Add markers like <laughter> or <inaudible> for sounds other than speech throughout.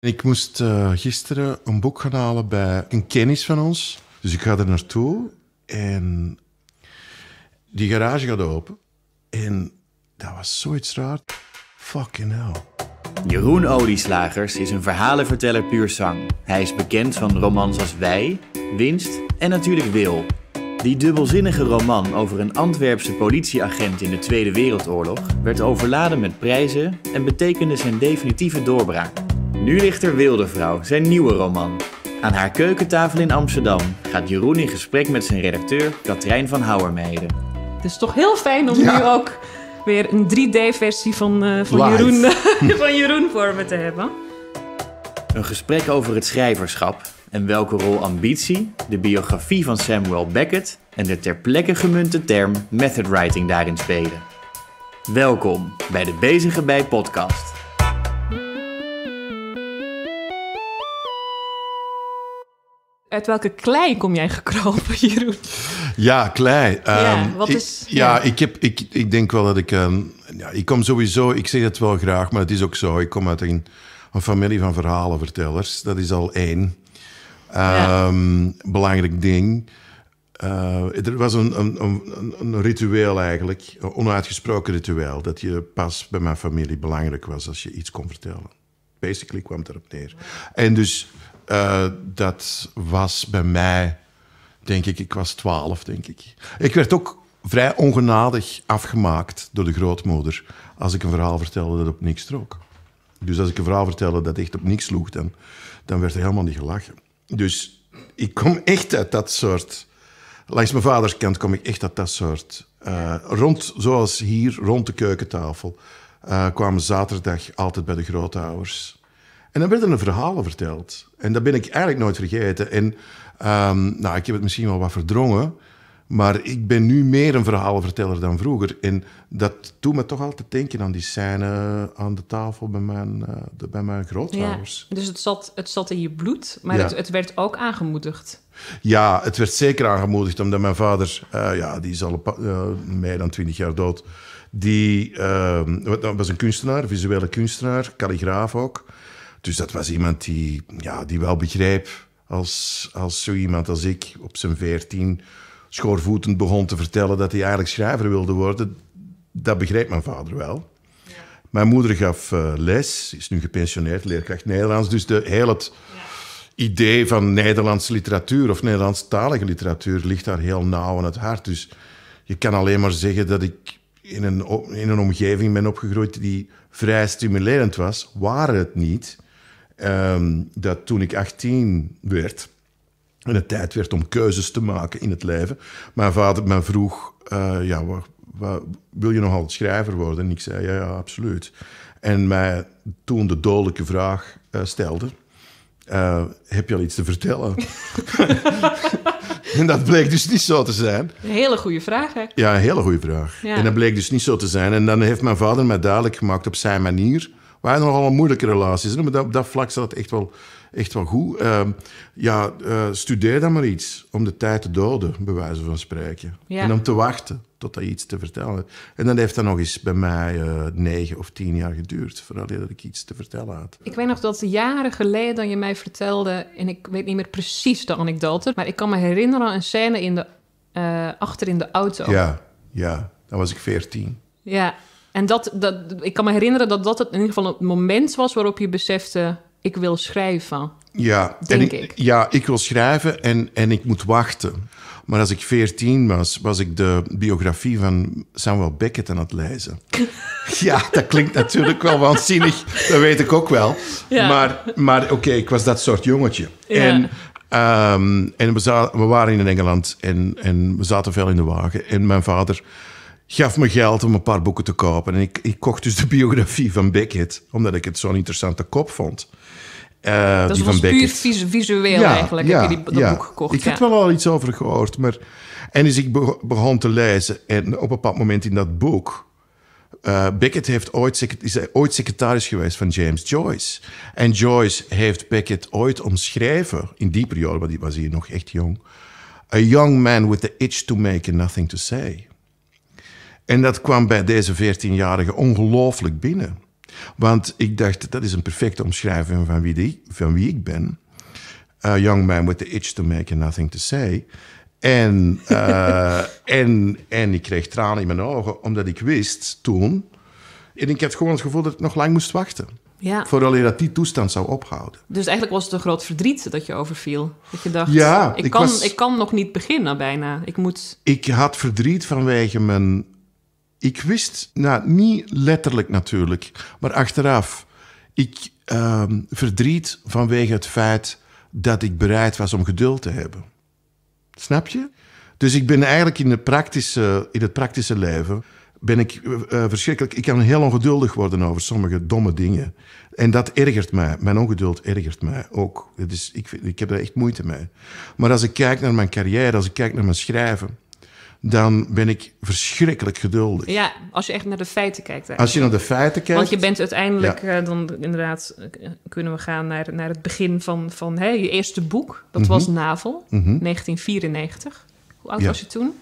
Ik moest eh, gisteren een boek gaan halen bij een kennis van ons. Dus ik ga er naartoe en die garage gaat open. En dat was zoiets raar. Fucking hell. Jeroen Olieslagers is een verhalenverteller puur zang. Hij is bekend van romans als Wij, Winst en natuurlijk Wil. Die dubbelzinnige roman over een Antwerpse politieagent in de Tweede Wereldoorlog werd overladen met prijzen en betekende zijn definitieve doorbraak. Nu ligt er Wilde Vrouw, zijn nieuwe roman. Aan haar keukentafel in Amsterdam gaat Jeroen in gesprek met zijn redacteur Katrijn van Houwermeijden. Het is toch heel fijn om nu ook weer een 3D-versie van, eh, van, Jeroen, <laughs> van Jeroen voor me te hebben. Een gesprek over het schrijverschap en welke rol ambitie, de biografie van Samuel Beckett en de ter plekke gemunte term method writing daarin spelen. Welkom bij de Bezige Bij podcast. Uit welke klei kom jij gekropen, <laughs> Jeroen? Ja, klei. Ja, ehm, wat is, ik, ja, Ik, heb, ik, ik denk wel dat ik... Ehm, ja, ik kom sowieso... Ik zeg het wel graag, maar het is ook zo. Ik kom uit een, een familie van verhalenvertellers. Dat is al één ehm, belangrijk ding. Uh, er was een, een, een, een, ritueel eigenlijk, een onuitgesproken ritueel, dat je pas bij mijn familie belangrijk was als je iets kon vertellen. Basically kwam het erop neer. En dus eh, dat was bij mij, denk ik, ik was twaalf, denk ik. Ik werd ook vrij ongenadig afgemaakt door de grootmoeder als ik een verhaal vertelde dat op niks trok. Dus als ik een verhaal vertelde dat echt op niks sloeg, dan, dan werd er helemaal niet gelachen. Dus ik kom echt uit dat soort... Langs mijn vaders kant kom ik echt uit dat soort... Eh, rond, zoals hier, rond de keukentafel, eh, kwamen zaterdag altijd bij de grootouders en dan werden er verhalen verteld. En dat ben ik eigenlijk nooit vergeten. En ehm, nou, ik heb het misschien wel wat verdrongen. Maar ik ben nu meer een verhaalverteller dan vroeger. En dat doet me toch altijd denken aan die scène aan de tafel bij mijn, uh, bij mijn grootouders. dus het zat, het zat in je bloed, maar het, het, werd ook aangemoedigd. Ja, het werd zeker aangemoedigd, omdat mijn vader, eh, ja, die is al eh, meer dan twintig jaar dood. Die ehm, was een kunstenaar, visuele kunstenaar, kalligraaf ook. Dus dat was iemand die, ja, die wel begreep als, als zo iemand als ik op zijn veertien schoorvoetend begon te vertellen dat hij eigenlijk schrijver wilde worden. Dat begreep mijn vader wel. Ja. Mijn moeder gaf uh, les, is nu gepensioneerd, leerkracht Nederlands. Dus de, heel het idee van Nederlandse literatuur of Nederlandstalige literatuur ligt daar heel nauw aan het hart. Dus je kan alleen maar zeggen dat ik in een, in een omgeving ben opgegroeid die vrij stimulerend was. Waren het niet. Ehm, dat toen ik 18 werd en het tijd werd om keuzes te maken in het leven, mijn vader me vroeg: eh, ja, Wil je nog altijd schrijver worden? En ik zei: Ja, ja absoluut. En mij toen de dodelijke vraag eh, stelde: eh, Heb je al iets te vertellen? <laughs> En dat bleek dus niet zo te zijn. Een hele goede vraag, hè? Ja, een hele goede vraag. En dat bleek dus niet zo te zijn. En dan heeft mijn vader mij duidelijk gemaakt op zijn manier we hadden nogal een moeilijke relaties. Maar dat, dat vlak zat echt wel, echt wel goed. Ehm, ja, eh, studeer dan maar iets om de tijd te doden, bij wijze van spreken. En om te wachten tot hij iets te vertellen En dan heeft dat nog eens bij mij uh, negen of tien jaar geduurd, voordat ik iets te vertellen had. Ik weet nog dat jaren geleden je mij vertelde, en ik weet niet meer precies de anekdote, maar ik kan me herinneren aan een scène in de, eh, achter in de auto. Ja, ja, dan was ik veertien. Ja, en dat, dat, ik kan me herinneren dat dat het in ieder geval het moment was waarop je besefte: ik wil schrijven. Ja, denk ik, Ja, ik wil schrijven en, en ik moet wachten. Maar als ik veertien was, was ik de biografie van Samuel Beckett aan het lezen. <laughs> ja, dat klinkt natuurlijk wel waanzinnig, dat weet ik ook wel. Maar, maar oké, ik was dat soort jongetje. En, ehm, en we, we, waren in Engeland en, en we zaten veel in de wagen. En mijn vader gaf me geld om een paar boeken te kopen. En ik, ik kocht dus de biografie van Beckett, omdat ik het zo'n interessante kop vond. Uh, dat die was van puur visueel eigenlijk, Ik heb je die, dat boek gekocht. Ik had wel al iets over gehoord. Maar... En dus ik begon te lezen. En op een bepaald moment in dat boek... Eh, Beckett heeft ooit, is ooit secretaris geweest van James Joyce. En Joyce heeft Beckett ooit omschreven... in die periode, want die was hier nog echt jong... A young man with the itch to make and nothing to say. En dat kwam bij deze 14-jarige ongelooflijk binnen. Want ik dacht, dat is een perfecte omschrijving van wie, die, van wie ik ben. A young man with the itch to make and nothing to say. En, eh, <laughs> en, en ik kreeg tranen in mijn ogen, omdat ik wist toen... En ik had gewoon het gevoel dat ik nog lang moest wachten. Ja. Vooral dat die toestand zou ophouden. Dus eigenlijk was het een groot verdriet dat je overviel. Dat je dacht, ik, kan, ik kan nog niet beginnen bijna. Ik, moet... ik had verdriet vanwege mijn ik wist, nou, niet letterlijk natuurlijk, maar achteraf, ik ehm, verdriet vanwege het feit dat ik bereid was om geduld te hebben. Snap je? Dus ik ben eigenlijk in, de in het praktische leven ben ik eh, eh, verschrikkelijk. Ik kan heel ongeduldig worden over sommige domme dingen. En dat ergert mij. Mijn ongeduld ergert mij ook. ik, ik heb er echt moeite mee. Maar als ik kijk naar mijn carrière, als ik kijk naar mijn schrijven dan ben ik verschrikkelijk geduldig. Ja, als je echt naar de feiten kijkt. Als je naar de feiten kijkt. Want je bent uiteindelijk, eh, dan inderdaad, eh, kunnen we gaan naar, naar het begin van, van je eerste boek. Dat mhm. was Navel, 1994. Mhm. Hoe oud was je toen?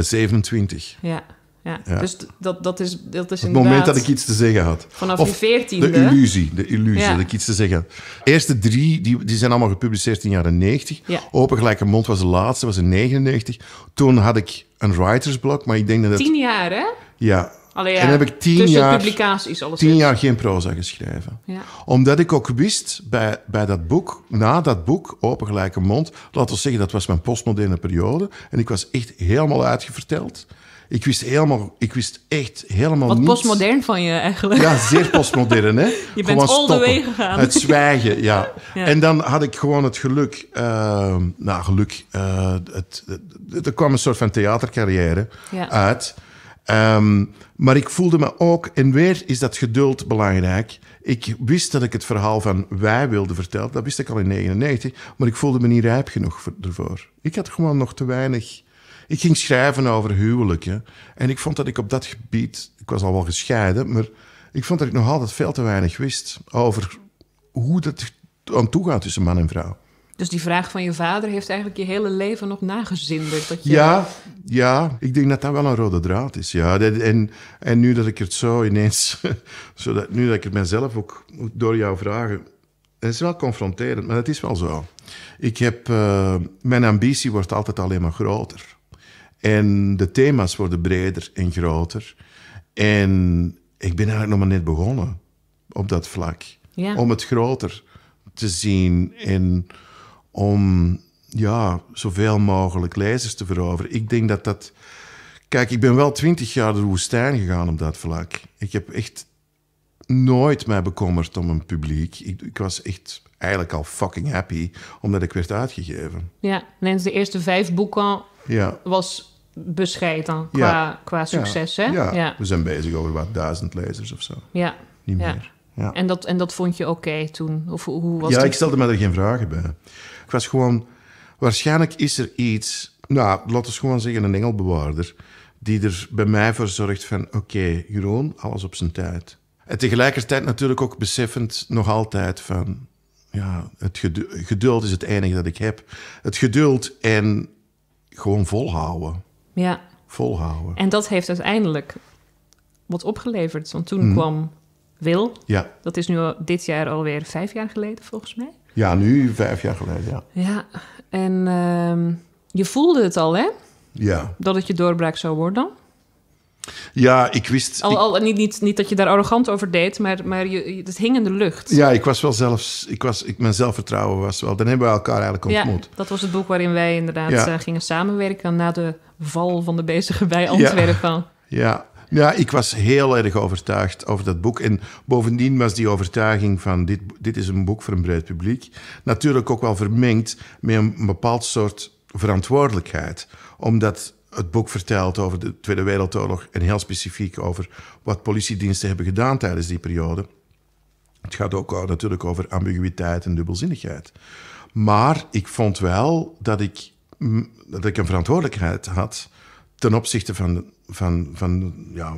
27. Eh, ja. Ja. Dus dat, dat is, dat is Het moment dat ik iets te zeggen had. Vanaf of 14. veertiende. De illusie, de illusie dat ik iets te zeggen had. De eerste drie die, die zijn allemaal gepubliceerd in de jaren 90. Open Gelijke Mond was de laatste, was in 99. Toen had ik een writersblok, maar ik denk dat... Tien jaar, hè? Ja. En heb ik tien jaar, publicaties, alles tien jaar geen proza geschreven. Omdat ik ook wist, bij, bij dat boek, na dat boek, Open Gelijke Mond... Laten we zeggen, dat was mijn postmoderne periode. En ik was echt helemaal uitgeverteld. Ik wist helemaal, ik wist echt helemaal niet. Wat postmodern van je eigenlijk. Ja, zeer <laughs> postmodern, hè. Je bent all the way gegaan. Het zwijgen, <laughs> ja. En dan had ik gewoon het geluk, eh, nou geluk, eh, het, er kwam een soort van theatercarrière uit. Ehm, maar ik voelde me ook, en weer is dat geduld belangrijk. Ik wist dat ik het verhaal van wij wilde vertellen, dat wist ik al in 1999, maar ik voelde me niet rijp genoeg ervoor. Ik had gewoon nog te weinig ik ging schrijven over huwelijken. En ik vond dat ik op dat gebied, ik was al wel gescheiden, maar ik vond dat ik nog altijd veel te weinig wist over hoe dat aan toe gaat tussen man en vrouw. Dus die vraag van je vader heeft eigenlijk je hele leven nog nagezinderd. Dat je... ja, ja, ik denk dat dat wel een rode draad is. Ja. En, en nu dat ik het zo ineens, <laughs> nu dat ik het mezelf ook door jou vragen. Het is wel confronterend, maar het is wel zo. Ik heb, eh, mijn ambitie wordt altijd alleen maar groter. En de thema's worden breder en groter. En ik ben eigenlijk nog maar net begonnen op dat vlak. Om het groter te zien en om ja, zoveel mogelijk lezers te veroveren. Ik denk dat dat. Kijk, ik ben wel twintig jaar de woestijn gegaan op dat vlak. Ik heb echt nooit mij bekommerd om een publiek. Ik, ik, was echt eigenlijk al fucking happy omdat ik werd uitgegeven. Ja, tijdens de eerste vijf boeken ja. was bescheiden qua, qua succes. Ja. Hè? Ja. we zijn bezig over wat duizend lezers of zo. Ja. Niet meer. Ja. En, dat, en dat vond je oké toen? Of hoe was ja, ik stelde me er geen vragen bij. Ik was gewoon... Waarschijnlijk is er iets... Nou, laten we gewoon zeggen een engelbewaarder... die er bij mij voor zorgt van... Oké, okay, Jeroen, alles op zijn tijd. En tegelijkertijd natuurlijk ook beseffend nog altijd van... Ja, het geduld, geduld is het enige dat ik heb. Het geduld en gewoon volhouden. Ja. Volhouden. En dat heeft uiteindelijk wat opgeleverd. Want toen mhm. kwam Wil. Ja. Dat is nu dit jaar alweer vijf jaar geleden, volgens mij. Ja, nu vijf jaar geleden, ja. Ja, en ehm, je voelde het al, hè? Ja. Dat het je doorbraak zou worden. Ja, ik wist... niet, niet, niet dat je daar arrogant over deed, maar, maar je, het hing in de lucht. Ja, ik was wel zelfs... Ik was, ik, mijn zelfvertrouwen was wel... Dan hebben we elkaar eigenlijk ontmoet. Ja, dat was het boek waarin wij inderdaad eh, gingen samenwerken... na de val van de bezige bij Antwerpen. Ja, ja. ja, ik was heel erg overtuigd over dat boek. En bovendien was die overtuiging van... Dit, dit is een boek voor een breed publiek... natuurlijk ook wel vermengd met een bepaald soort verantwoordelijkheid. Omdat het boek vertelt over de Tweede Wereldoorlog en heel specifiek over wat politiediensten hebben gedaan tijdens die periode. Het gaat ook natuurlijk over ambiguïteit en dubbelzinnigheid. Maar ik vond wel dat ik, dat ik een verantwoordelijkheid had ten opzichte van, van, van ja,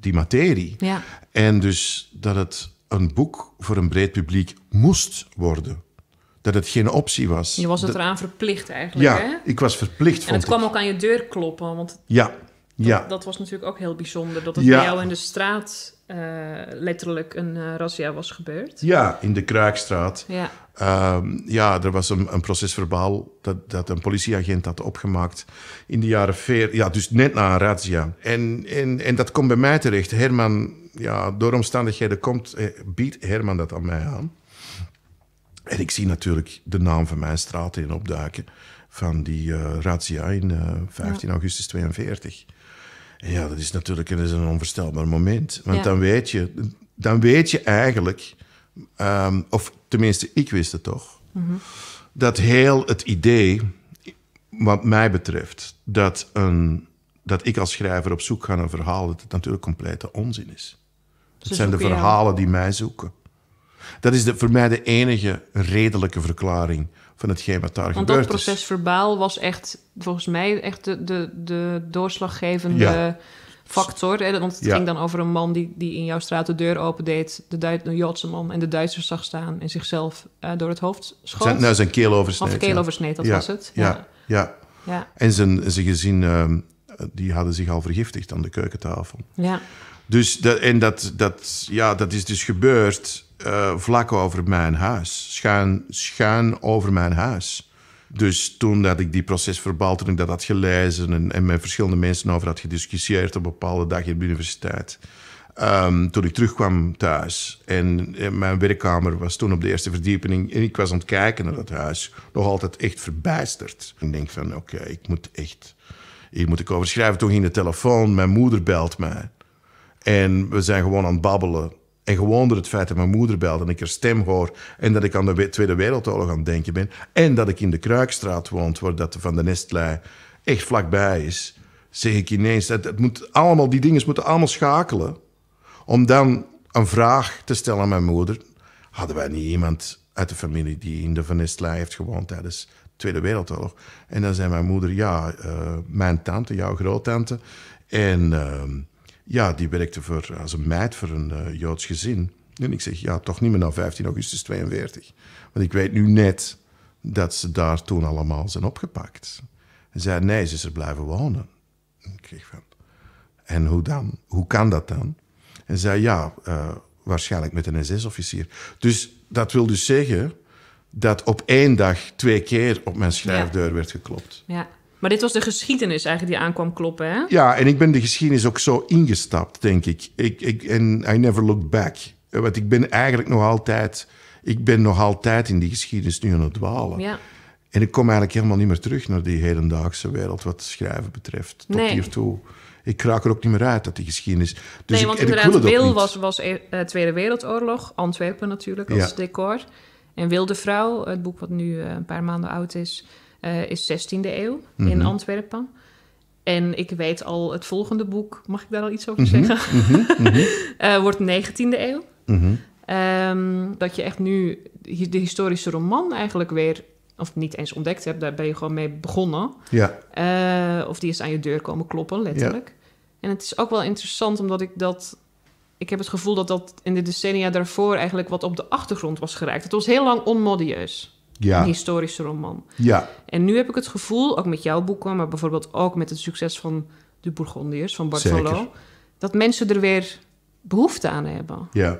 die materie. Ja. En dus dat het een boek voor een breed publiek moest worden dat het geen optie was. Je was het eraan verplicht eigenlijk, ja, ik was verplicht, En het kwam ook aan je deur kloppen, want... Ja, dat, ja. Dat was natuurlijk ook heel bijzonder, dat het bij jou in de straat eh, letterlijk een uh, razzia was gebeurd. Ja, in de Kruikstraat. Ja, ehm, ja er was een, een dat, dat een politieagent had opgemaakt in de jaren 40. Ja, dus net na een razzia. En, en, en dat komt bij mij terecht. Herman, ja, door omstandigheden komt, eh, biedt Herman dat aan mij aan. En ik zie natuurlijk de naam van mijn straat in opduiken. Van die uh, razzia in 15 eh, augustus 42. En ja, dat is natuurlijk dat is een onvoorstelbaar moment. Want dan, weet je, dan weet je eigenlijk, ehm, of tenminste ik wist het toch, mhm. dat heel het idee, wat mij betreft, dat, een, dat ik als schrijver op zoek ga naar een verhaal, dat het natuurlijk complete onzin is. Ze het zijn de verhalen die mij zoeken. Dat is de, voor mij de enige redelijke verklaring van hetgeen wat daar Want Want dat proces verbaal was echt, volgens mij, echt de, de, de doorslaggevende... factor. Hè? Want het ging dan over een man die, die in jouw straat de deur opendeed. De, Duit, Joodse man. En de Duitsers zag staan en zichzelf eh, door het hoofd schoot. Zijn, nou, zijn keel oversneed. Of keel ja. dat was het. Ja, ja. ja. En zijn, gezin, ehm, die hadden zich al vergiftigd aan de keukentafel. Ja. Dus dat, en dat, dat, ja, dat is dus gebeurd eh, vlak over mijn huis. Schuin, schuin over mijn huis. Dus toen dat ik die procesverbaal, toen ik dat had gelezen en, en met verschillende mensen over had gediscussieerd op een bepaalde dag in de universiteit. Ehm, toen ik terugkwam thuis en, mijn werkkamer was toen op de eerste verdieping en ik was aan het kijken naar dat huis, nog altijd echt verbijsterd. Ik denk van oké, ik moet echt, hier moet ik over schrijven. Toen ging de telefoon, mijn moeder belt mij. En we zijn gewoon aan het babbelen. En gewoon door het feit dat mijn moeder belde en ik haar stem hoor. En dat ik aan de Tweede Wereldoorlog aan het denken ben. En dat ik in de Kruikstraat woont, waar dat van de Nestlei echt vlakbij is. Zeg ik ineens, dat het moet allemaal, die dingen moeten allemaal schakelen. Om dan een vraag te stellen aan mijn moeder. Hadden wij niet iemand uit de familie die in de Van Nestlei heeft gewoond tijdens de Tweede Wereldoorlog? En dan zei mijn moeder, ja, eh, mijn tante, jouw groottante. En... Ehm, ja, die werkte voor, als een meid voor een eh, Joods gezin. En ik zeg, ja, toch niet meer na 15 augustus 42. Want ik weet nu net dat ze daar toen allemaal zijn opgepakt. En zei, nee, ze is er blijven wonen. En ik kreeg van, en hoe dan? Hoe kan dat dan? En zei, ja, eh, waarschijnlijk met een SS-officier. Dus dat wil dus zeggen dat op één dag twee keer op mijn schrijfdeur werd geklopt. Ja. Maar dit was de geschiedenis eigenlijk die aankwam kloppen, hè? Ja, en ik ben de geschiedenis ook zo ingestapt, denk ik. ik, ik en I never looked back. Want ik ben eigenlijk nog altijd... Ik ben nog altijd in die geschiedenis nu aan het dwalen. Ja. En ik kom eigenlijk helemaal niet meer terug naar die hedendaagse wereld wat schrijven betreft. Tot nee. hiertoe. Ik raak er ook niet meer uit dat die geschiedenis. Dus nee, ik, want inderdaad, Wil was, was e eh, Tweede Wereldoorlog, Antwerpen natuurlijk als decor. En Wilde Vrouw, het boek wat nu eh, een paar maanden oud is, eh, is 16e eeuw in mhm. Antwerpen. En ik weet al, het volgende boek, mag ik daar al iets over mhm, zeggen? Mm <laughs> wordt 19e eeuw. Ehm, dat je echt nu de historische roman eigenlijk weer, of niet eens ontdekt hebt, daar ben je gewoon mee begonnen. Ja. Eh, of die is aan je deur komen kloppen, letterlijk. En het is ook wel interessant, omdat ik dat ik heb het gevoel dat dat in de decennia daarvoor eigenlijk wat op de achtergrond was geraakt. Het was heel lang onmodieus. Ja. Een historische roman. Ja. En nu heb ik het gevoel, ook met jouw boeken, maar bijvoorbeeld ook met het succes van De Bourgondiërs van Bartolo, dat mensen er weer behoefte aan hebben. Ja.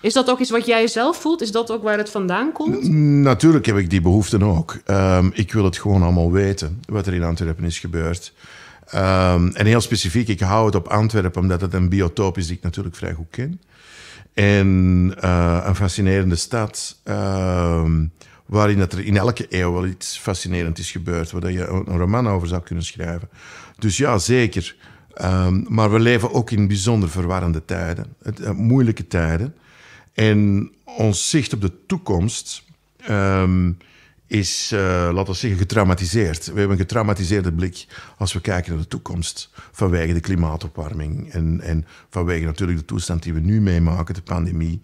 Is dat ook iets wat jij zelf voelt? Is dat ook waar het vandaan komt? natuurlijk heb ik die behoeften ook. Ehm, ik wil het gewoon allemaal weten, wat er in Antwerpen is gebeurd. Ehm, en heel specifiek, ik hou het op Antwerpen omdat het een biotoop is die ik natuurlijk vrij goed ken. En eh, een fascinerende stad. Ehm, waarin dat er in elke eeuw wel iets fascinerend is gebeurd, waar je een roman over zou kunnen schrijven. Dus ja, zeker. Ehm, maar we leven ook in bijzonder verwarrende tijden, eh, moeilijke tijden. En ons zicht op de toekomst ehm, is, eh, laten we zeggen, getraumatiseerd. We hebben een getraumatiseerde blik als we kijken naar de toekomst. Vanwege de klimaatopwarming en, en vanwege natuurlijk de toestand die we nu meemaken, de pandemie.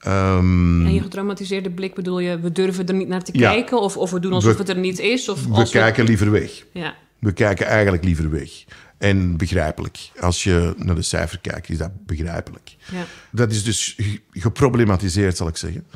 Ehm, en je getraumatiseerde blik bedoel je, we durven er niet naar te kijken of, of we doen alsof het er niet is? Of we kijken liever weg. Ja. We kijken eigenlijk liever weg. En begrijpelijk. Als je naar de cijfer kijkt, is dat begrijpelijk. Ja. Dat is dus geproblematiseerd, zal ik zeggen.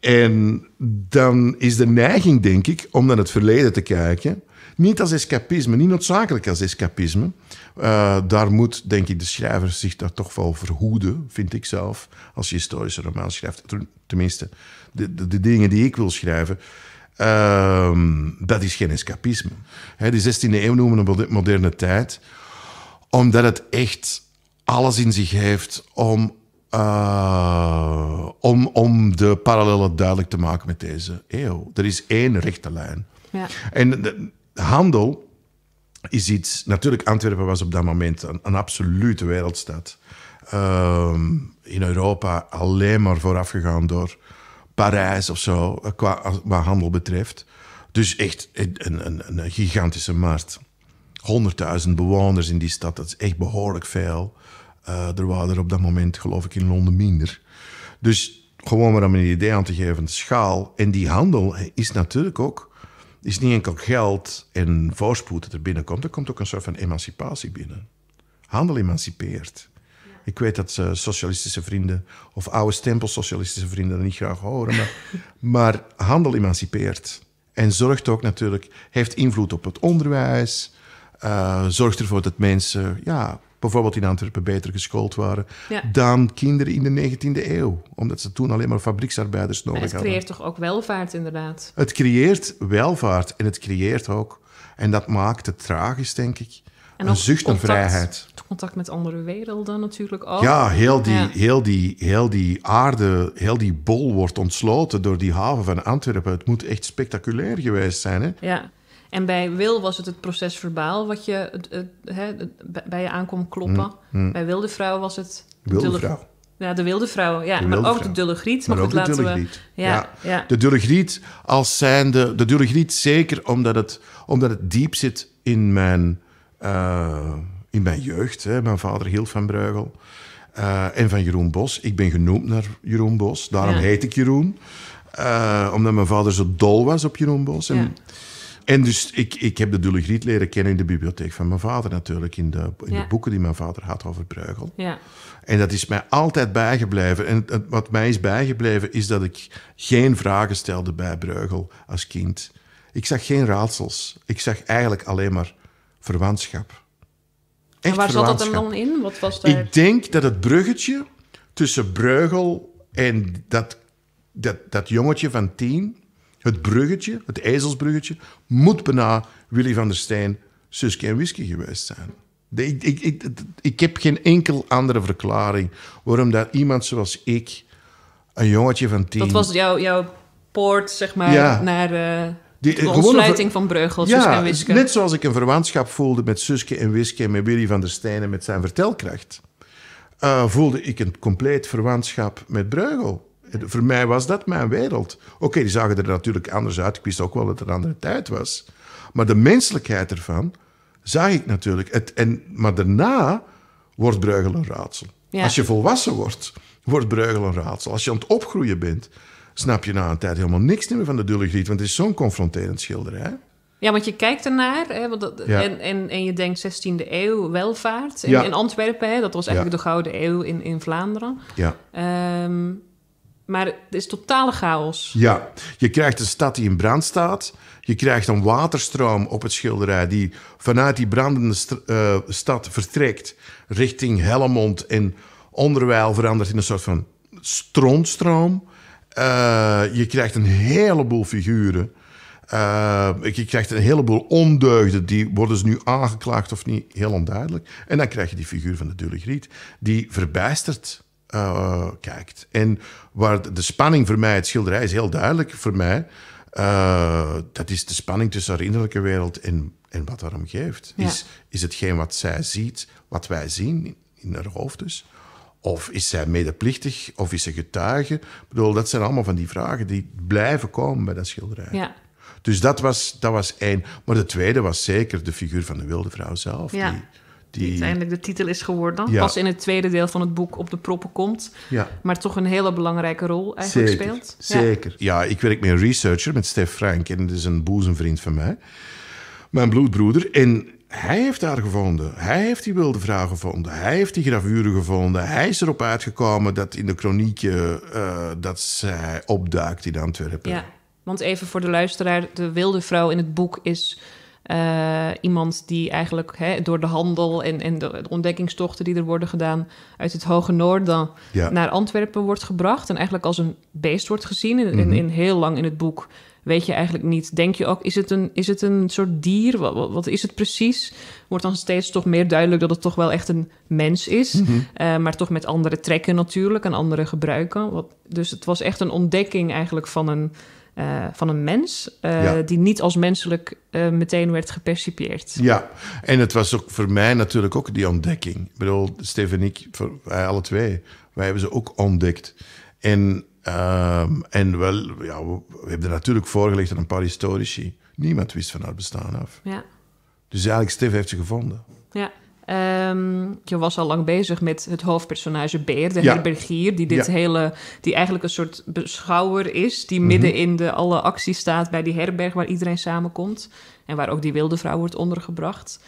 En dan is de neiging, denk ik, om naar het verleden te kijken niet als escapisme, niet noodzakelijk als escapisme. Eh, daar moet, denk ik, de schrijver zich daar toch wel verhoeden, vind ik zelf. Als je historische romans schrijft, tenminste, de, de, dingen die ik wil schrijven. Ehm, dat is geen escapisme. Hè, die 16e eeuw noemen we moderne tijd, omdat het echt alles in zich heeft om, eh, om, om de parallellen duidelijk te maken met deze eeuw. Er is één rechte lijn. Ja. En handel is iets. Natuurlijk, Antwerpen was op dat moment een, een absolute wereldstad. Ehm, in Europa alleen maar voorafgegaan door Parijs of zo, eh, qua, wat handel betreft. Dus echt een, een, een gigantische markt. 100.000 bewoners in die stad, dat is echt behoorlijk veel. Eh, er waren er op dat moment, geloof ik, in Londen minder. Dus gewoon maar om een idee aan te geven de schaal. En die handel is natuurlijk ook is niet enkel geld en voorspoed dat er binnenkomt, er komt ook een soort van emancipatie binnen. Handel emancipeert. Ik weet dat eh, socialistische vrienden of oude stempel socialistische vrienden dat niet graag horen, <laughs> maar, handel emancipeert. En zorgt ook natuurlijk, heeft invloed op het onderwijs, uh, zorgt ervoor dat mensen ja, bijvoorbeeld in Antwerpen beter geschoold waren dan kinderen in de 19e eeuw. Omdat ze toen alleen maar fabrieksarbeiders nodig hadden. Het creëert toch ook welvaart, inderdaad? Het creëert welvaart en het creëert ook, en dat maakt het tragisch, denk ik, en een zucht naar vrijheid. Contact met andere werelden natuurlijk ook. Ja, heel die, Heel die, heel die aarde, heel die bol wordt ontsloten door die haven van Antwerpen. Het moet echt spectaculair geweest zijn. Hè? Ja. En bij wil was het het proces verbaal wat je bij je aankom kloppen. Mm, mm. Bij wilde vrouw was het. Wilde dulle, vrouw. Ja, de wilde vrouw. Ja, maar ook de dulle griet. maar de dulle griet. We, ja, De dulle griet als zijnde... De dulle griet zeker omdat het, omdat het diep zit in mijn, eh, in mijn jeugd. Hè. Mijn vader hield van Bruegel. Eh, en van Jeroen Bos. Ik ben genoemd naar Jeroen Bos. Daarom heet ik Jeroen. Eh, omdat mijn vader zo dol was op Jeroen Bos. En, ja en dus ik, ik heb de Dulle Griet leren kennen in de bibliotheek van mijn vader natuurlijk. In de, in de boeken die mijn vader had over Bruegel. Ja. En dat is mij altijd bijgebleven. En wat mij is bijgebleven is dat ik geen vragen stelde bij Bruegel als kind. Ik zag geen raadsels. Ik zag eigenlijk alleen maar verwantschap. Echt en waar zat dat dan in? Wat was daar... Ik denk dat het bruggetje tussen Bruegel en dat, dat, dat jongetje van tien het bruggetje, het IJzelsbruggetje, moet bijna Willy van der Steyn, Suske en Whisky geweest zijn. Ik, ik, ik, heb geen enkel andere verklaring waarom dat iemand zoals ik, een jongetje van tien... Dat was jouw, jouw poort, zeg maar, naar... Eh, de eh, ontsluiting van Breugel, Suske en Wiske. Net zoals ik een verwantschap voelde met Suske en Wiske en met Willy van der Steyn en met zijn vertelkracht, eh, voelde ik een compleet verwantschap met Breugel. Voor mij was dat mijn wereld. Oké, die zagen er natuurlijk anders uit. Ik wist ook wel dat het een andere tijd was. Maar de menselijkheid ervan zag ik natuurlijk. Het, en, maar daarna wordt Bruegel een raadsel. Als je volwassen wordt, wordt Bruegel een raadsel. Als je aan het opgroeien bent, snap je na een tijd helemaal niks meer van de Dullegriet. Want het is zo'n confronterend schilderij. Ja, want je kijkt ernaar hè, want dat, en, en, en je denkt 16e eeuw welvaart in, Antwerpen. dat was eigenlijk de Gouden Eeuw in, in Vlaanderen. Ja. Ehm, maar het is totale chaos. Ja, je krijgt een stad die in brand staat. Je krijgt een waterstroom op het schilderij die vanuit die brandende eh, stad vertrekt richting Helmond. En onderwijl verandert in een soort van strontstroom. Eh, je krijgt een heleboel figuren. Eh, je krijgt een heleboel ondeugden. Die worden ze dus nu aangeklaagd of niet, heel onduidelijk. En dan krijg je die figuur van de Dulle Griet, die verbijstert eh, kijkt. En waar de spanning voor mij, het schilderij is heel duidelijk voor mij. Eh, dat is de spanning tussen haar innerlijke wereld en, en wat haar omgeeft. Ja. Is, is hetgeen wat zij ziet, wat wij zien, in, haar hoofd dus? Of is zij medeplichtig? Of is ze getuige? bedoel, dat zijn allemaal van die vragen die blijven komen bij dat schilderij. Ja. Dus dat was, dat was één. Maar de tweede was zeker de figuur van de wilde vrouw zelf. Die, die, uiteindelijk de titel is geworden. Pas in het tweede deel van het boek op de proppen komt. Ja. Maar toch een hele belangrijke rol eigenlijk speelt. Zeker. Ja. ik werk met een researcher, met Stef Frank. En dat is een boezemvriend van mij. Mijn bloedbroeder. En hij heeft haar gevonden. Hij heeft die wilde vrouw gevonden. Hij heeft die gravuren gevonden. Hij is erop uitgekomen dat in de kroniekje eh, dat zij opduikt in Antwerpen. Ja, want even voor de luisteraar. De wilde vrouw in het boek is eh, iemand die eigenlijk hè, door de handel en, en de ontdekkingstochten die er worden gedaan uit het Hoge Noorden naar Antwerpen wordt gebracht en eigenlijk als een beest wordt gezien. En, in mhm. heel lang in het boek weet je eigenlijk niet. Denk je ook, is het een, is het een soort dier? Wat, wat, is het precies? Wordt dan steeds toch meer duidelijk dat het toch wel echt een mens is. Mhm. Eh, maar toch met andere trekken natuurlijk en andere gebruiken. Wat, dus het was echt een ontdekking eigenlijk van een eh, van een mens, eh, die niet als menselijk eh, meteen werd gepercipeerd. Ja, en het was ook voor mij natuurlijk ook die ontdekking. Ik bedoel, ik, voor wij alle twee, wij hebben ze ook ontdekt. En, ehm, en wel, ja, we, hebben er natuurlijk voorgelegd aan een paar historici. Niemand wist van haar bestaan af. Ja. Dus eigenlijk, Stef heeft ze gevonden. Ja. Ehm, je was al lang bezig met het hoofdpersonage Beer, de ja. herbergier, die dit hele, die eigenlijk een soort beschouwer is, die mhm. midden in de alle actie staat bij die herberg waar iedereen samenkomt en waar ook die wilde vrouw wordt ondergebracht.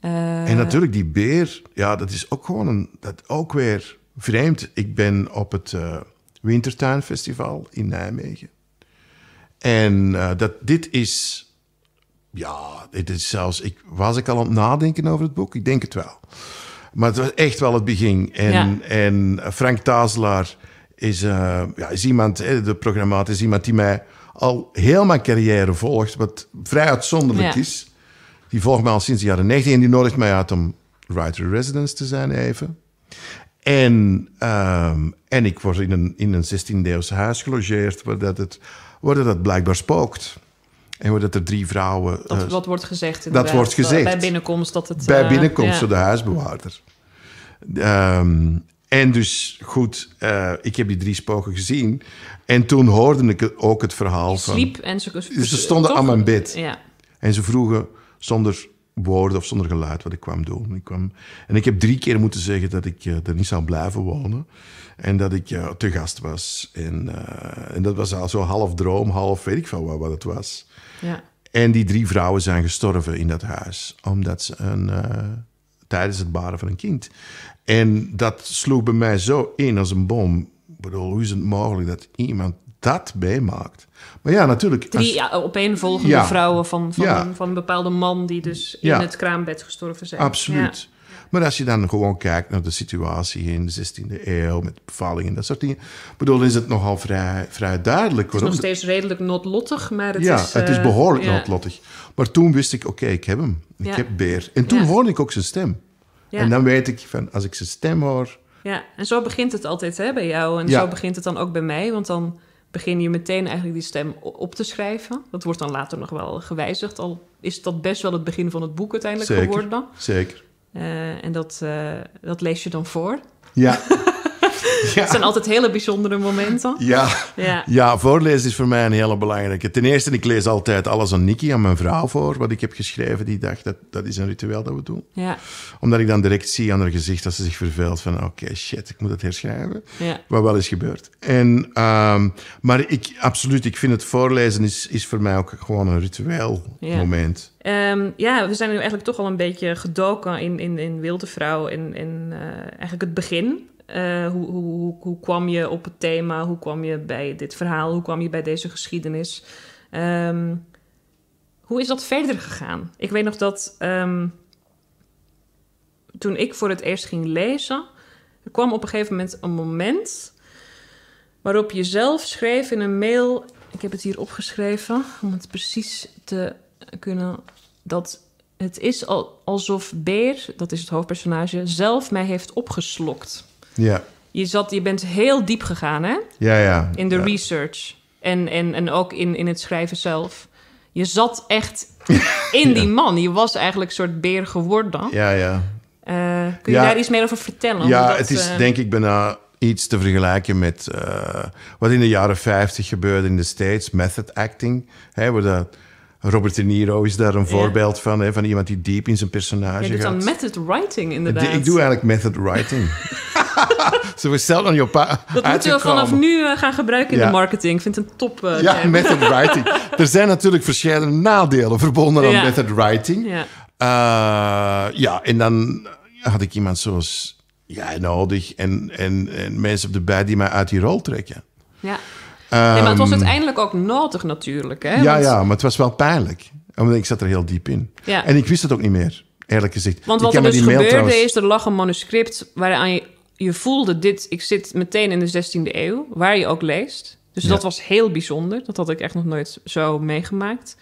Eh, en natuurlijk die Beer, ja, dat is ook gewoon een, dat ook weer vreemd. Ik ben op het uh, Wintertuinfestival in Nijmegen en eh, dat dit is ja, dit is zelfs. Ik, was ik al aan het nadenken over het boek? Ik denk het wel. Maar het was echt wel het begin. En, en Frank Tazelaar is, eh, ja, is iemand, de programmaat is iemand die mij al heel mijn carrière volgt, wat vrij uitzonderlijk is. Die volgt mij al sinds de jaren 90 en die nodigt mij uit om writer residence te zijn even. En, ehm, en ik word in een, in een 16 huis gelogeerd, waar dat, het, waar dat blijkbaar spookt. En dat er drie vrouwen... Dat, eh, wordt gezegd Dat wordt eh, gezegd. Bij binnenkomst dat het... Bij eh, binnenkomst door de huisbewaarder. Ehm, en dus goed, ik heb die drie spoken gezien. En toen hoorde ik ook het verhaal van... sliep en ze... Dus ze stonden aan mijn bed. Ja. En ze vroegen zonder woorden of zonder geluid wat ik kwam doen. Ik kwam, en ik heb drie keer moeten zeggen dat ik er niet zou blijven wonen. En dat ik te gast was. En, en dat was al zo half droom, half weet ik van wat, wat het was. Ja. En die drie vrouwen zijn gestorven in dat huis, omdat ze een, eh, tijdens het baren van een kind. En dat sloeg bij mij zo in als een bom. Ik bedoel, hoe is het mogelijk dat iemand dat meemaakt? Maar ja, natuurlijk. Drie opeenvolgende vrouwen van, van, een, van een bepaalde man die dus in het kraambed gestorven zijn. Absoluut. Maar als je dan gewoon kijkt naar de situatie in de 16e eeuw met bevallingen en dat soort dingen, bedoel, is het nogal vrij, vrij duidelijk. Het is nog steeds redelijk noodlottig, maar het is... Ja, het is eh, behoorlijk ja. noodlottig. Maar toen wist ik, oké, ik heb hem. Ik heb Beer. En toen hoorde ik ook zijn stem. En dan weet ik van, als ik zijn stem hoor... Ja, en zo begint het altijd hè, bij jou. En zo begint het dan ook bij mij, want dan begin je meteen eigenlijk die stem op te schrijven. Dat wordt dan later nog wel gewijzigd, al is dat best wel het begin van het boek uiteindelijk zeker, geworden. Zeker. Eh, en dat, eh, dat lees je dan voor. Ja. <laughs> Ja. zijn altijd hele bijzondere momenten. Ja. ja. voorlezen is voor mij een hele belangrijke. Ten eerste, ik lees altijd alles aan Nikki, aan mijn vrouw voor, wat ik heb geschreven die dag. Dat, dat is een ritueel dat we doen. Ja. Omdat ik dan direct zie aan haar gezicht dat ze zich verveelt van oké, shit, ik moet het herschrijven. Ja. Wat wel is gebeurd. En, ehm, maar ik, absoluut, ik vind het voorlezen is, is voor mij ook gewoon een ritueel moment. Ehm, ja, we zijn nu eigenlijk toch al een beetje gedoken in, in, in Wilde Vrouw en in, in eh, eigenlijk het begin eh, hoe, hoe, kwam je op het thema? Hoe kwam je bij dit verhaal? Hoe kwam je bij deze geschiedenis? Ehm, hoe is dat verder gegaan? Ik weet nog dat ehm, toen ik voor het eerst ging lezen, er kwam op een gegeven moment een moment waarop je zelf schreef in een mail. Ik heb het hier opgeschreven om het precies te kunnen. Dat het is alsof Beer, dat is het hoofdpersonage, zelf mij heeft opgeslokt. Ja. Je, zat, je bent heel diep gegaan, hè? Ja, ja. In de research. En, en, en ook in, in het schrijven zelf. Je zat echt <laughs> in die man. Je was eigenlijk een soort beer geworden. Ja, ja. Eh, kun je daar iets meer over vertellen? Ja, het is eh, denk ik bijna iets te vergelijken met eh, wat in de jaren 50 gebeurde in de States, method acting. Hè, waar Robert De Niro is daar een voorbeeld van, van iemand die diep in zijn personage gaat. Je doet dan method writing inderdaad. Ik doe eigenlijk method writing. <laughs> <laughs> Ze bestelt je Dat moeten we vanaf nu eh, gaan gebruiken in de marketing. Ik vind het een top. Uh, ja, term. method <laughs> writing. er zijn natuurlijk verschillende nadelen verbonden aan met method writing. Ja. Eh, ja, en dan had ik iemand zoals jij nodig en, en, en mensen op de bij die mij uit die rol trekken. Ja. maar het was ehm, uiteindelijk ook nodig natuurlijk. Hè? Ja, ja, maar het was wel pijnlijk. Omdat ik zat er heel diep in. Ja. En ik wist het ook niet meer, eerlijk gezegd. Want wat er dus gebeurde is, er lag een manuscript waaraan je je voelde dit, ik zit meteen in de 16e eeuw, waar je ook leest. Dus dat was heel bijzonder. Dat had ik echt nog nooit zo meegemaakt.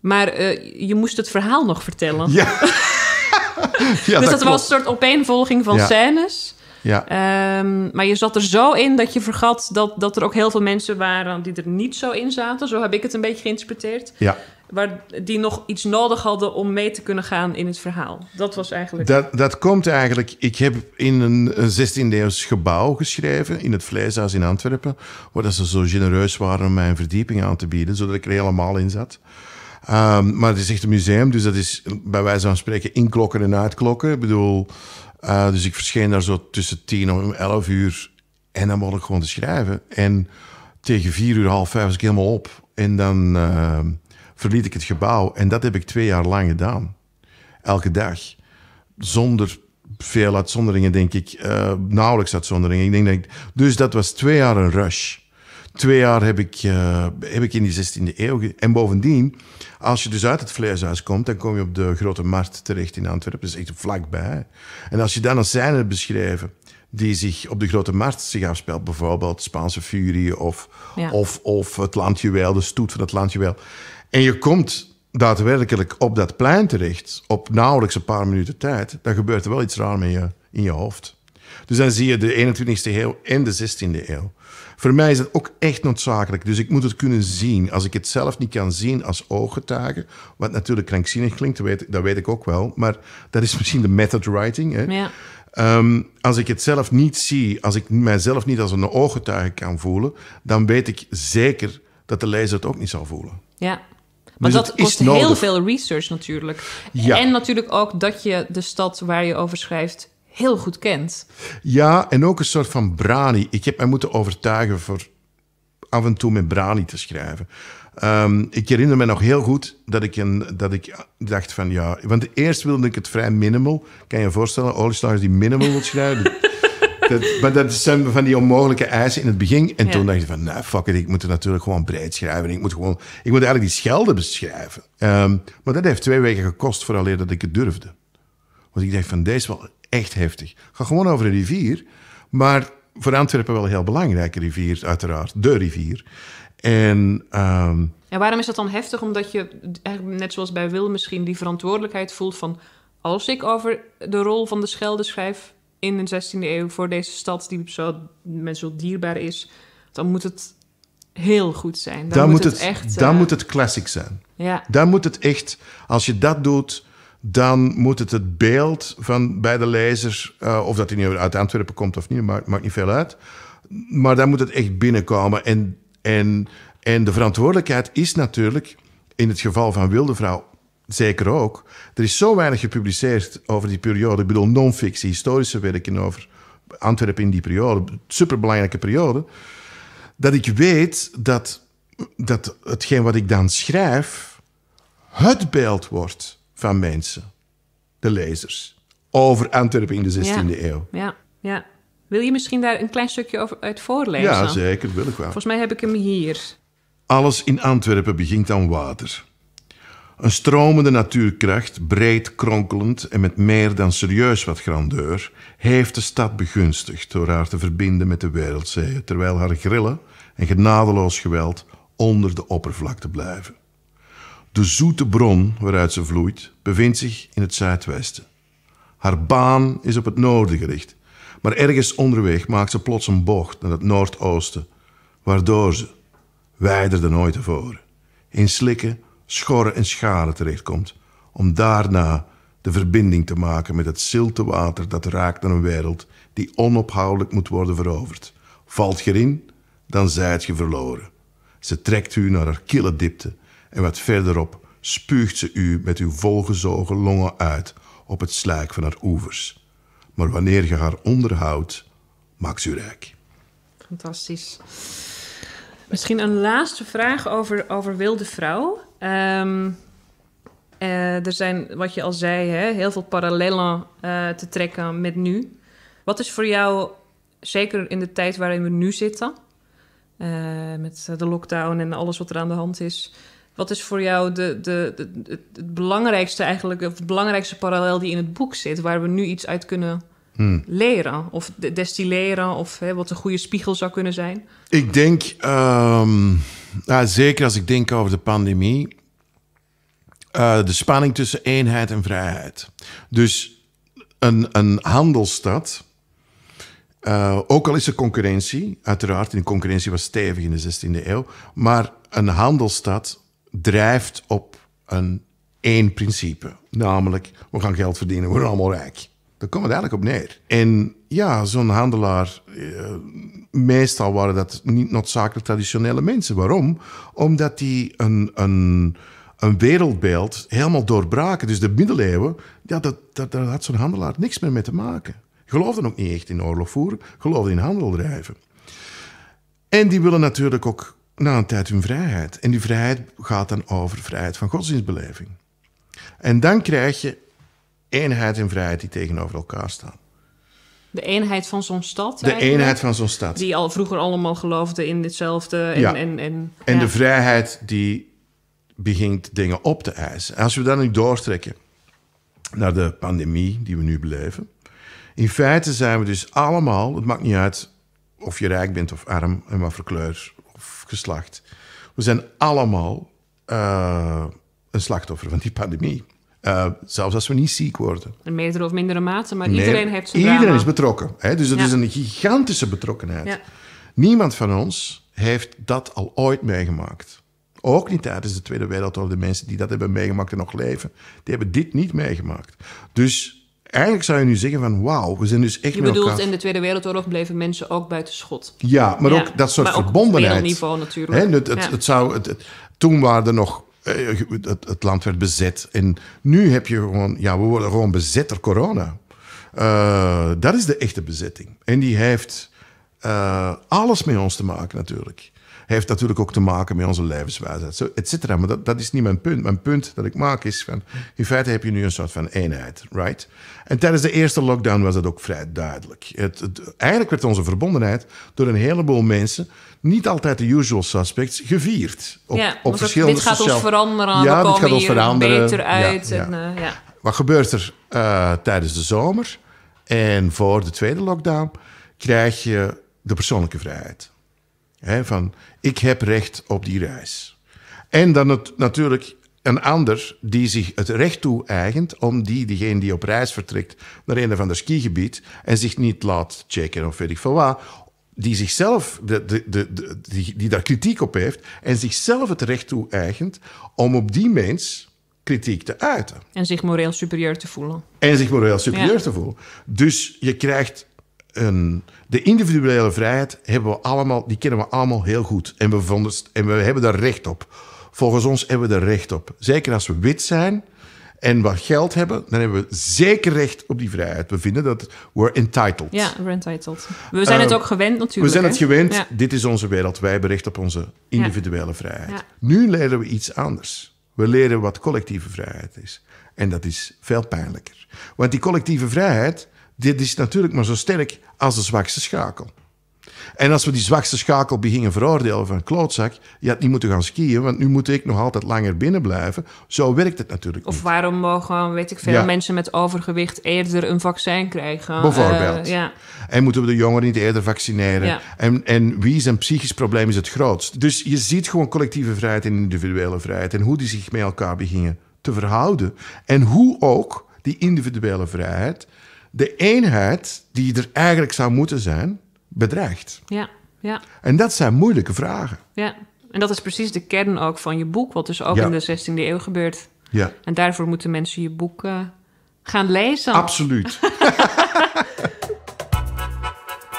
Maar eh, je moest het verhaal nog vertellen. Ja. <laughs> <laughs> dus dat, was een soort opeenvolging van scènes. Ja. Ehm, maar je zat er zo in dat je vergat dat, dat er ook heel veel mensen waren die er niet zo in zaten. Zo heb ik het een beetje geïnterpreteerd. Ja waar, die nog iets nodig hadden om mee te kunnen gaan in het verhaal. Dat was eigenlijk. Dat, dat komt eigenlijk. Ik heb in een, een 16e-eeuws gebouw geschreven in het Vleeshuis in Antwerpen, waar dat ze zo genereus waren om mij een verdieping aan te bieden, zodat ik er helemaal in zat. Ehm, maar het is echt een museum, dus dat is bij wijze van spreken inklokken en uitklokken. Ik bedoel, eh, dus ik verscheen daar zo tussen 10 en 11 uur en dan begon ik gewoon te schrijven. En tegen vier uur, half vijf was ik helemaal op. En dan, ehm, verliet ik het gebouw. En dat heb ik twee jaar lang gedaan. Elke dag. Zonder veel uitzonderingen, denk ik. Eh, nauwelijks uitzonderingen. Ik denk dat dus dat was twee jaar een rush. Twee jaar heb ik, eh, heb ik in die 16e eeuw. En bovendien, als je dus uit het vleeshuis komt, dan kom je op de Grote Markt terecht in Antwerpen. Dat is echt vlakbij. En als je dan een scène hebt beschreven die zich op de Grote Markt zich afspeelt, bijvoorbeeld Spaanse Furie of, of, of het Landjuweel, de stoet van het Landjuweel en je komt daadwerkelijk op dat plein terecht, op nauwelijks een paar minuten tijd, dan gebeurt er wel iets raar met je, in je hoofd. Dus dan zie je de 21ste eeuw en de 16e eeuw. Voor mij is dat ook echt noodzakelijk. Dus ik moet het kunnen zien. Als ik het zelf niet kan zien als ooggetuige, wat natuurlijk krankzinnig klinkt, dat weet, dat weet ik ook wel. Maar dat is <laughs> misschien de method writing. Hè? Ja. Ehm, als ik het zelf niet zie, als ik mijzelf niet als een ooggetuige kan voelen, dan weet ik zeker dat de lezer het ook niet zal voelen. Ja, maar dus dat kost heel veel research natuurlijk. Ja. En natuurlijk ook dat je de stad waar je over schrijft heel goed kent. Ja, en ook een soort van brani. Ik heb mij moeten overtuigen voor af en toe mijn brani te schrijven. Ehm, ik herinner me nog heel goed dat ik, een, dat ik dacht van ja... Want eerst wilde ik het vrij minimal. Kan je je voorstellen, Olieslagers die minimal wil schrijven... <laughs> dat, maar dat zijn van die onmogelijke eisen in het begin. En toen dacht je van, nou fuck it, ik moet het natuurlijk gewoon breed schrijven. Ik moet, gewoon, ik moet eigenlijk die schelden beschrijven. Ehm, maar dat heeft twee weken gekost vooraleer dat ik het durfde. Want ik dacht van, deze is wel echt heftig. Ga gewoon over een rivier, maar voor Antwerpen wel een heel belangrijke rivier, uiteraard. De rivier. En... Ehm, en waarom is dat dan heftig? Omdat je, net zoals bij Wil misschien, die verantwoordelijkheid voelt van... als ik over de rol van de Schelde schrijf, in de 16e eeuw voor deze stad die zo mensen zo dierbaar is, dan moet het heel goed zijn. Dan, moet het, echt. Dan eh, moet het classic zijn. Ja. Dan moet het echt. Als je dat doet, dan moet het het beeld van bij de lezer, eh, of dat hij nu uit Antwerpen komt of niet, maakt, maakt niet veel uit. Maar dan moet het echt binnenkomen. En, en, en de verantwoordelijkheid is natuurlijk in het geval van Wilde Vrouw zeker ook. Er is zo weinig gepubliceerd over die periode. Ik bedoel, non-fictie, historische werken over Antwerpen in die periode. Superbelangrijke periode. Dat ik weet dat, dat hetgeen wat ik dan schrijf... het beeld wordt van mensen. De lezers. Over Antwerpen in de 16e eeuw. Ja, ja. Wil je misschien daar een klein stukje over uit voorlezen? Ja, zeker. Wil ik wel. Volgens mij heb ik hem hier. Alles in Antwerpen begint aan water. Een stromende natuurkracht, breed kronkelend en met meer dan serieus wat grandeur, heeft de stad begunstigd door haar te verbinden met de wereldzeeën, terwijl haar grillen en genadeloos geweld onder de oppervlakte blijven. De zoete bron waaruit ze vloeit bevindt zich in het zuidwesten. Haar baan is op het noorden gericht, maar ergens onderweg maakt ze plots een bocht naar het noordoosten, waardoor ze, wijder dan ooit tevoren, in slikken schorren en schade terechtkomt, om daarna de verbinding te maken met het zilte water dat raakt naar een wereld die onophoudelijk moet worden veroverd. Valt je erin, dan zijt je verloren. Ze trekt u naar haar kille diepte en wat verderop spuugt ze u met uw volgezogen longen uit op het slijk van haar oevers. Maar wanneer je haar onderhoudt, maakt ze u rijk. Fantastisch. Misschien een laatste vraag over, over Wilde Vrouw. Ehm, eh, er zijn, wat je al zei, hè, heel veel parallellen eh, te trekken met nu. Wat is voor jou, zeker in de tijd waarin we nu zitten, eh, met de lockdown en alles wat er aan de hand is, wat is voor jou de, de, het belangrijkste eigenlijk, of het belangrijkste parallel die in het boek zit, waar we nu iets uit kunnen hmm. leren of destilleren, of hè, wat een goede spiegel zou kunnen zijn? Ik denk. Ehm, ja zeker als ik denk over de pandemie. Eh, de spanning tussen eenheid en vrijheid. Dus een, een handelstad, eh, ook al is er concurrentie, uiteraard, de concurrentie was stevig in de 16e eeuw, maar een handelstad drijft op een één principe. Namelijk, we gaan geld verdienen, we worden allemaal rijk. Daar komt het eigenlijk op neer. En ja, zo'n handelaar, eh, meestal waren dat niet noodzakelijk traditionele mensen. Waarom? Omdat die een, een, een wereldbeeld helemaal doorbraken. Dus de middeleeuwen, ja, dat, dat, daar had zo'n handelaar niks meer mee te maken. Geloofden ook niet echt in oorlog voeren, geloofden in handel drijven. En die willen natuurlijk ook na een tijd hun vrijheid. En die vrijheid gaat dan over vrijheid van godsdienstbeleving. En dan krijg je eenheid en vrijheid die tegenover elkaar staan. De eenheid van zo'n stad. De eenheid van zo'n stad. Die al vroeger allemaal geloofden in hetzelfde. En, en, en, en de vrijheid die begint dingen op te eisen. Als we dan nu doortrekken naar de pandemie die we nu beleven. In feite zijn we dus allemaal, het maakt niet uit of je rijk bent of arm en wat voor kleur of geslacht. We zijn allemaal eh, een slachtoffer van die pandemie. Eh, zelfs als we niet ziek worden. In meerdere of mindere mate, maar iedereen heeft zijn Iedereen is betrokken. Hè? Dus het is een gigantische betrokkenheid. Ja. Niemand van ons heeft dat al ooit meegemaakt. Ook niet tijdens de Tweede Wereldoorlog. De mensen die dat hebben meegemaakt en nog leven, die hebben dit niet meegemaakt. Dus eigenlijk zou je nu zeggen van wauw, we zijn dus echt Je bedoelt, in de Tweede Wereldoorlog bleven mensen ook buiten schot. Ja, maar ook dat soort maar verbondenheid. Maar op wereldniveau natuurlijk. Hè? het, het, het, toen waren er nog eh, het, het, land werd bezet. En nu heb je gewoon, ja, we worden gewoon bezet door corona. Eh, dat is de echte bezetting. En die heeft eh, alles met ons te maken natuurlijk heeft natuurlijk ook te maken met onze levenswijze, et cetera. Maar dat, dat is niet mijn punt. Mijn punt dat ik maak is van, in feite heb je nu een soort van eenheid, right? En tijdens de eerste lockdown was dat ook vrij duidelijk. Het, eigenlijk werd onze verbondenheid door een heleboel mensen, niet altijd de usual suspects, gevierd. Op, ja, op verschillende dit gaat ons veranderen, ja, we dit gaat ons veranderen. Ja, En, eh, ja. Wat gebeurt er eh, tijdens de zomer en voor de tweede lockdown? Krijg je de persoonlijke vrijheid. He, van, ik heb recht op die reis. En dan het, natuurlijk een ander die zich het recht toe-eigent om die, diegene die op reis vertrekt naar een of ander skigebied en zich niet laat checken of weet ik veel wat, die zichzelf, de, de, de, die, die, daar kritiek op heeft en zichzelf het recht toe-eigent om op die mens kritiek te uiten. En zich moreel superieur te voelen. En zich moreel superieur te voelen. Dus je krijgt de individuele vrijheid hebben we allemaal, die kennen we allemaal heel goed. En we, en we hebben daar recht op. Volgens ons hebben we er recht op. Zeker als we wit zijn en wat geld hebben, dan hebben we zeker recht op die vrijheid. We vinden dat we're entitled. Ja, we're entitled. We zijn het ehm, ook gewend natuurlijk. We zijn het gewend. Dit is onze wereld. Wij hebben recht op onze individuele vrijheid. Nu leren we iets anders. We leren wat collectieve vrijheid is. En dat is veel pijnlijker. Want die collectieve vrijheid dit is natuurlijk maar zo sterk als de zwakste schakel. En als we die zwakste schakel beginnen veroordelen van klootzak, je had niet moeten gaan skiën, want nu moet ik nog altijd langer binnen blijven. Zo werkt het natuurlijk Of waarom mogen, weet ik veel, mensen met overgewicht eerder een vaccin krijgen? Eh, Bijvoorbeeld. ja. En moeten we de jongeren niet eerder vaccineren? En, en wie zijn psychisch probleem is het grootst? Dus je ziet gewoon collectieve vrijheid en individuele vrijheid en hoe die zich met elkaar begingen te verhouden. En hoe ook die individuele vrijheid de eenheid die er eigenlijk zou moeten zijn, bedreigt? Ja, ja. En dat zijn moeilijke vragen. Ja, en dat is precies de kern ook van je boek, wat dus ook in de 16e eeuw gebeurt. Ja. En daarvoor moeten mensen je boek eh, gaan lezen. Absoluut. <laughs>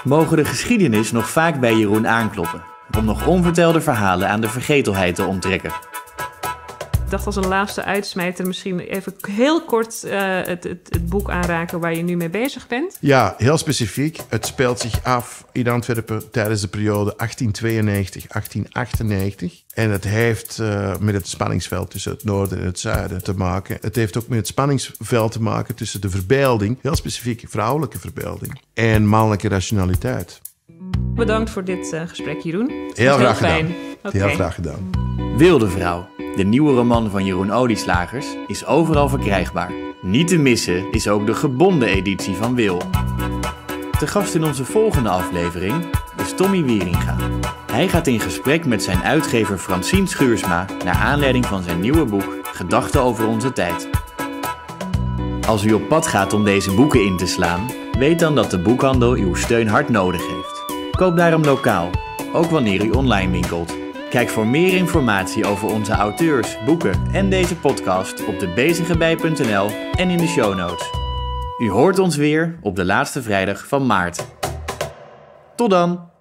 Mogen de geschiedenis nog vaak bij Jeroen aankloppen om nog onvertelde verhalen aan de vergetelheid te onttrekken dacht als een laatste uitsmijter misschien even heel kort eh, het, het, het, boek aanraken waar je nu mee bezig bent. Ja, heel specifiek. Het speelt zich af in Antwerpen tijdens de periode 1892-1898. En het heeft eh, met het spanningsveld tussen het noorden en het zuiden te maken. Het heeft ook met het spanningsveld te maken tussen de verbeelding, heel specifiek vrouwelijke verbeelding, en mannelijke rationaliteit. Bedankt voor dit eh, gesprek, Jeroen. Heel, graag gedaan. Heel graag gedaan. Wilde Vrouw, de nieuwe roman van Jeroen Olieslagers, is overal verkrijgbaar. Niet te missen is ook de gebonden editie van Wil. Te gast in onze volgende aflevering is Tommy Wieringa. Hij gaat in gesprek met zijn uitgever Francine Schuursma naar aanleiding van zijn nieuwe boek Gedachten over onze tijd. Als u op pad gaat om deze boeken in te slaan, weet dan dat de boekhandel uw steun hard nodig heeft. Koop daarom lokaal, ook wanneer u online winkelt. Kijk voor meer informatie over onze auteurs, boeken en deze podcast op debezigebij.nl en in de show notes. U hoort ons weer op de laatste vrijdag van maart. Tot dan!